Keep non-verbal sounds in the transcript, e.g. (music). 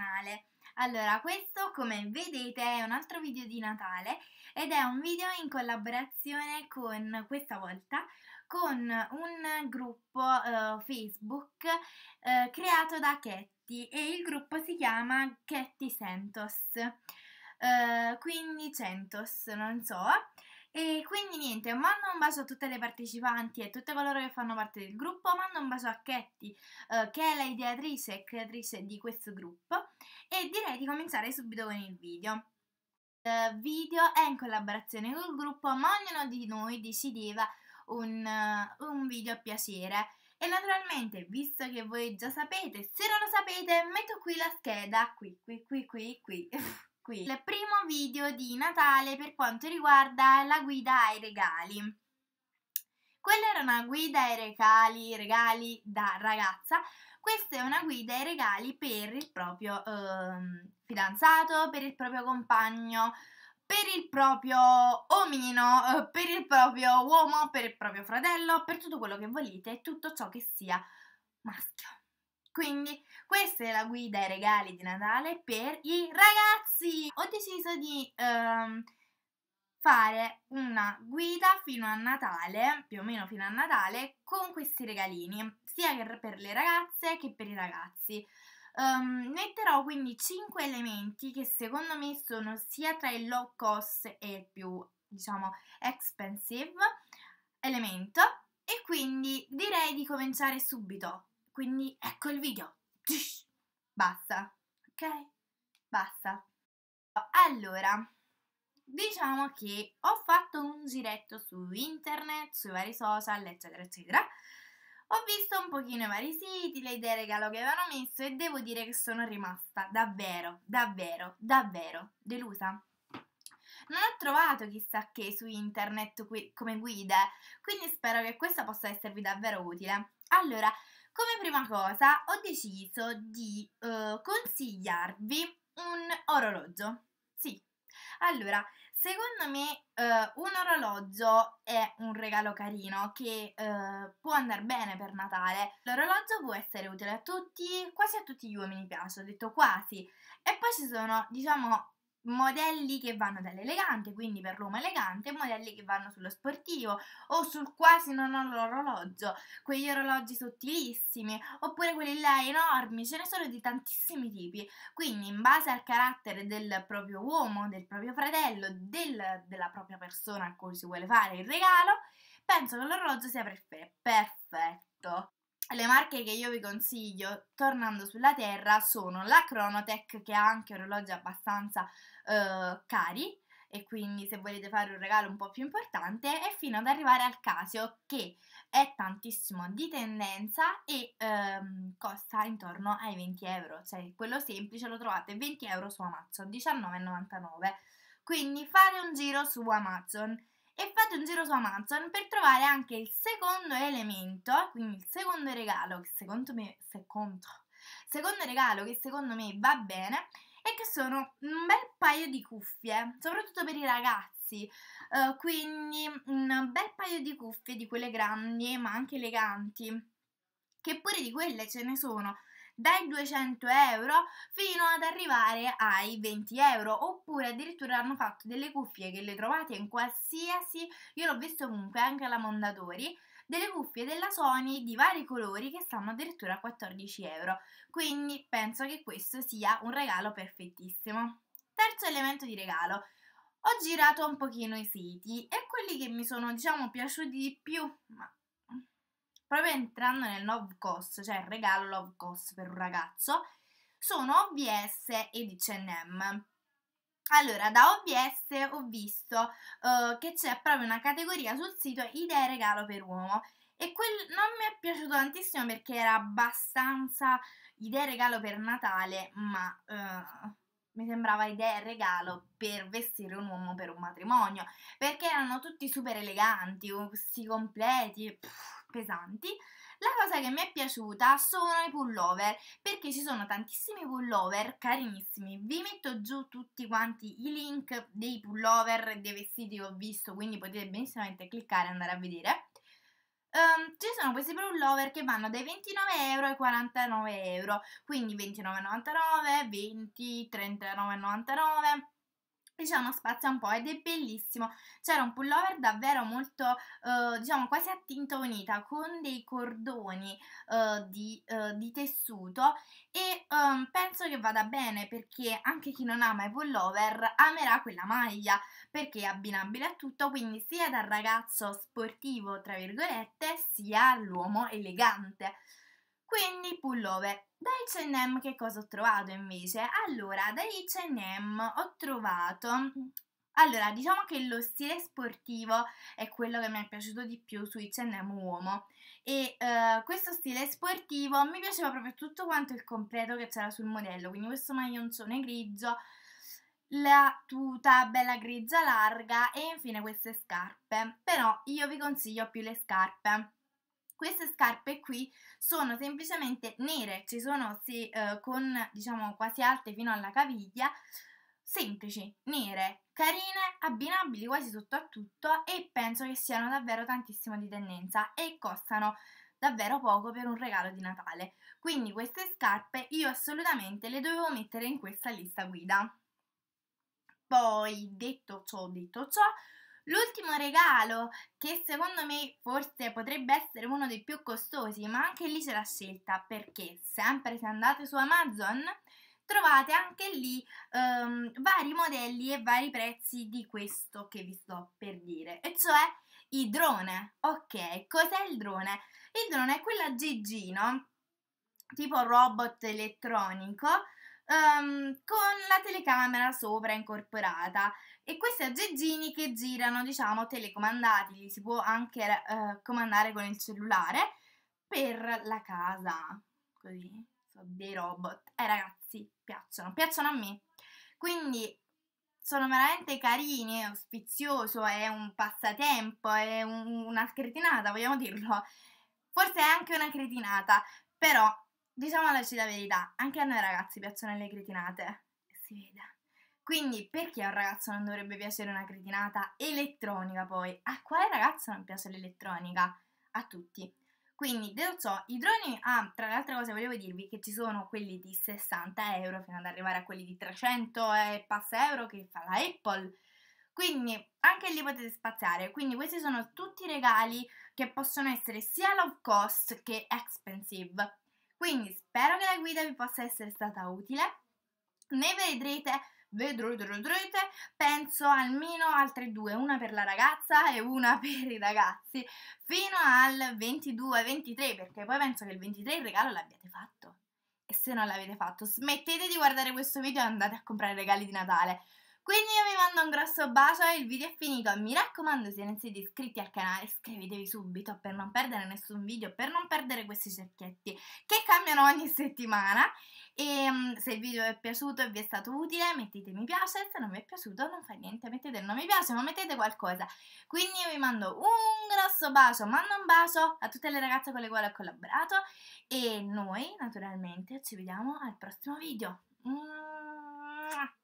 canale. Allora, questo come vedete è un altro video di Natale ed è un video in collaborazione con, questa volta, con un gruppo uh, Facebook uh, creato da Ketty e il gruppo si chiama Ketty Centos, uh, eh, quindi Centos, non so. E quindi niente, mando un bacio a tutte le partecipanti e a tutte coloro che fanno parte del gruppo, mando un bacio a Ketty eh, che è la ideatrice e creatrice di questo gruppo e direi di cominciare subito con il video. Il video è in collaborazione col gruppo, ma ognuno di noi decideva un, uh, un video a piacere. E naturalmente, visto che voi già sapete, se non lo sapete, metto qui la scheda, qui, qui, qui, qui, qui. (laughs) qui il primo video di Natale per quanto riguarda la guida ai regali. Quella era una guida ai regali, regali da ragazza, questa è una guida ai regali per il proprio eh, fidanzato, per il proprio compagno, per il proprio omino, eh, per il proprio uomo, per il proprio fratello, per tutto quello che volete, tutto ciò che sia maschio. Quindi questa è la guida ai regali di Natale per i ragazzi. Ho deciso di um, fare una guida fino a Natale, più o meno fino a Natale, con questi regalini, sia per le ragazze che per i ragazzi. Um, metterò quindi 5 elementi che secondo me sono sia tra il low cost e il più, diciamo, expensive elemento e quindi direi di cominciare subito. Quindi ecco il video. Basta, ok? Basta. Allora, diciamo che ho fatto un giretto su internet, sui vari social, eccetera, eccetera. Ho visto un pochino i vari siti, le idee regalo che avevano messo e devo dire che sono rimasta davvero, davvero, davvero delusa. Non ho trovato chissà che su internet come guide, quindi spero che questa possa esservi davvero utile. Allora, come prima cosa ho deciso di eh, consigliarvi un orologio. Sì, allora, secondo me eh, un orologio è un regalo carino che eh, può andare bene per Natale. L'orologio può essere utile a tutti, quasi a tutti gli uomini piace, ho detto quasi. E poi ci sono, diciamo, modelli che vanno dall'elegante, quindi per l'uomo elegante, modelli che vanno sullo sportivo o sul quasi non ho l'orologio, quegli orologi sottilissimi, oppure quelli là enormi, ce ne sono di tantissimi tipi. Quindi in base al carattere del proprio uomo, del proprio fratello, del, della propria persona a cui si vuole fare il regalo, penso che l'orologio sia perfetto le marche che io vi consiglio, tornando sulla terra, sono la Chronotech, che ha anche orologi abbastanza eh, cari, e quindi se volete fare un regalo un po' più importante, e fino ad arrivare al Casio, che è tantissimo di tendenza e ehm, costa intorno ai 20 euro, cioè quello semplice lo trovate 20 euro su Amazon, 19,99. Quindi fare un giro su Amazon andate in giro su Amazon per trovare anche il secondo elemento, quindi il secondo regalo che secondo me, secondo, secondo regalo che secondo me va bene, e che sono un bel paio di cuffie, soprattutto per i ragazzi. Uh, quindi un bel paio di cuffie di quelle grandi, ma anche eleganti, che pure di quelle ce ne sono dai 200 euro fino ad arrivare ai 20 euro oppure addirittura hanno fatto delle cuffie che le trovate in qualsiasi io l'ho visto comunque anche alla Mondadori delle cuffie della Sony di vari colori che stanno addirittura a 14 euro quindi penso che questo sia un regalo perfettissimo terzo elemento di regalo ho girato un pochino i siti e quelli che mi sono diciamo piaciuti di più ma proprio entrando nel love cost, cioè il regalo love cost per un ragazzo, sono OVS ed ICNM. Allora, da OVS ho visto uh, che c'è proprio una categoria sul sito idee regalo per uomo e quel non mi è piaciuto tantissimo perché era abbastanza idee regalo per Natale, ma uh, mi sembrava idea e regalo per vestire un uomo per un matrimonio, perché erano tutti super eleganti, questi completi. Pff pesanti. La cosa che mi è piaciuta sono i pullover, perché ci sono tantissimi pullover carinissimi. Vi metto giù tutti quanti i link dei pullover e dei vestiti che ho visto, quindi potete benissimamente cliccare e andare a vedere. Um, ci sono questi pullover che vanno dai 29 euro ai 49 euro, quindi 29,99, 20, 39,99 e c'è uno spazio un po' ed è bellissimo. C'era un pullover davvero molto, eh, diciamo, quasi a tinta unita con dei cordoni eh, di, eh, di, tessuto e ehm, penso che vada bene perché anche chi non ama i pullover amerà quella maglia perché è abbinabile a tutto, quindi sia dal ragazzo sportivo, tra virgolette, sia all'uomo elegante. Quindi pullover. Da H&M che cosa ho trovato invece? Allora, da H&M ho trovato... Allora, diciamo che lo stile sportivo è quello che mi è piaciuto di più su H&M uomo e uh, questo stile sportivo mi piaceva proprio tutto quanto il completo che c'era sul modello, quindi questo maglioncone grigio, la tuta bella grigia larga e infine queste scarpe. Però io vi consiglio più le scarpe queste scarpe qui sono semplicemente nere, ci sono sì, eh, con diciamo quasi alte fino alla caviglia, semplici, nere, carine, abbinabili quasi sotto a tutto e penso che siano davvero tantissimo di tendenza e costano davvero poco per un regalo di Natale. Quindi queste scarpe io assolutamente le dovevo mettere in questa lista guida. Poi detto ciò, detto ciò, L'ultimo regalo, che secondo me forse potrebbe essere uno dei più costosi, ma anche lì c'è la scelta, perché sempre se andate su Amazon trovate anche lì um, vari modelli e vari prezzi di questo che vi sto per dire, e cioè i drone. Ok, cos'è il drone? Il drone è quella Gigino, tipo robot elettronico, um, con la telecamera sopra incorporata e questi aggeggini che girano diciamo telecomandati, li si può anche uh, comandare con il cellulare per la casa, così, sono dei robot, eh ragazzi, piacciono, piacciono a me, quindi sono veramente carini, è auspizioso, è un passatempo, è un, una cretinata, vogliamo dirlo, forse è anche una cretinata, però diciamoci la verità, anche a noi ragazzi piacciono le cretinate, si vede. Quindi perché a un ragazzo non dovrebbe piacere una cretinata elettronica poi? A quale ragazzo non piace l'elettronica? A tutti. Quindi detto ciò, i droni, ah, tra le altre cose volevo dirvi che ci sono quelli di 60 euro fino ad arrivare a quelli di 300 e passa euro che fa la Apple. Quindi anche lì potete spaziare. Quindi questi sono tutti regali che possono essere sia low cost che expensive. Quindi spero che la guida vi possa essere stata utile. Ne vedrete, vedrete, vedrete, penso almeno altre due, una per la ragazza e una (laughs) per i ragazzi, fino al 22-23, perché poi penso che il 23 il regalo l'abbiate fatto. E se non l'avete fatto, smettete di guardare questo video e andate a comprare regali di Natale. Quindi io vi mando un grosso bacio, il video è finito, mi raccomando se non siete iscritti al canale iscrivetevi subito per non perdere nessun video, per non perdere questi cerchietti che cambiano ogni settimana e ehm, se il video vi è piaciuto e vi è stato utile mettete mi piace, se non vi è piaciuto non fa niente, mettete il non mi piace ma mettete qualcosa. Quindi io vi mando un grosso bacio, mando un bacio a tutte le ragazze con le quali ho collaborato e noi naturalmente ci vediamo al prossimo video. Mm.